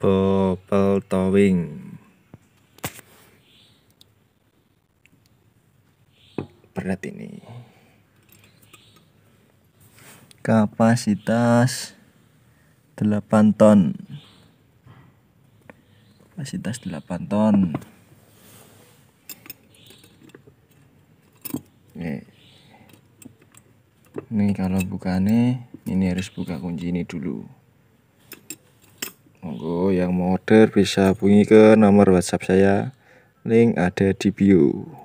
Popel Towing berat ini kapasitas 8 ton kapasitas 8 ton ini kalau bukane ini harus buka kunci ini dulu Monggo yang mau order bisa bunyi ke nomor WhatsApp saya. Link ada di bio.